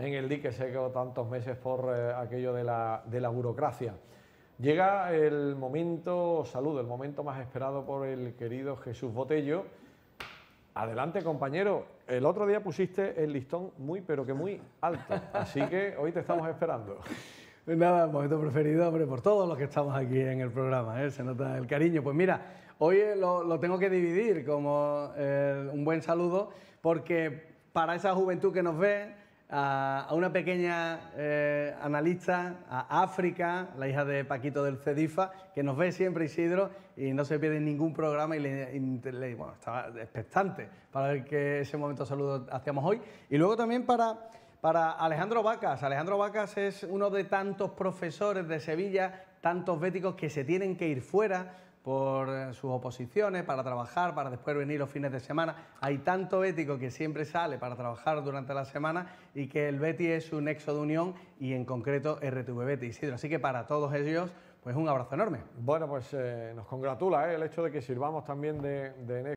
en el día que se quedó tantos meses por eh, aquello de la, burocracia. Llega el momento, saludo, el momento más esperado por el querido Jesús Botello. Adelante, compañero. El otro día pusiste el listón muy, pero que muy alto. Así que hoy te estamos esperando. Pues nada, nada, momento preferido, hombre, por todos los que estamos aquí en el programa. ¿eh? Se nota el cariño. Pues mira, hoy eh, lo, tengo que dividir como eh, un buen saludo, porque para esa juventud que nos ve, a, una pequeña eh, analista, a África, la hija de Paquito del Cedifa, que nos ve siempre Isidro y no se pierde ningún programa y le, bueno, estaba expectante para ver que ese momento de saludo hacíamos hoy. Y luego también para para Alejandro Vacas. Alejandro Vacas es uno de tantos profesores de Sevilla, tantos béticos que se tienen que ir fuera por eh, sus oposiciones, para trabajar, para después venir los fines de semana. Hay tanto bético que siempre sale para trabajar durante la semana y que el Betty es un nexo de unión y en concreto RTV Betty Isidro. Así que para todos ellos, pues un abrazo enorme. Bueno, pues eh, nos congratula eh, el hecho de que sirvamos también de, de nexo.